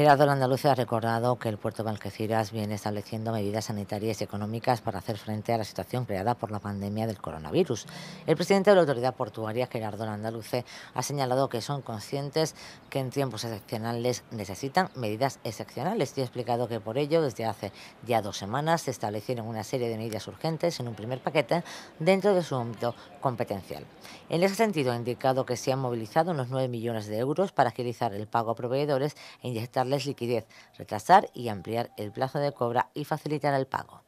Gerardo Landaluce ha recordado que el puerto de viene estableciendo medidas sanitarias y económicas para hacer frente a la situación creada por la pandemia del coronavirus. El presidente de la autoridad portuaria, Gerardo Landaluce, ha señalado que son conscientes que en tiempos excepcionales necesitan medidas excepcionales y ha explicado que por ello, desde hace ya dos semanas, se establecieron una serie de medidas urgentes en un primer paquete dentro de su ámbito competencial. En ese sentido, ha indicado que se han movilizado unos 9 millones de euros para agilizar el pago a proveedores e inyectar darles liquidez, retrasar y ampliar el plazo de cobra y facilitar el pago.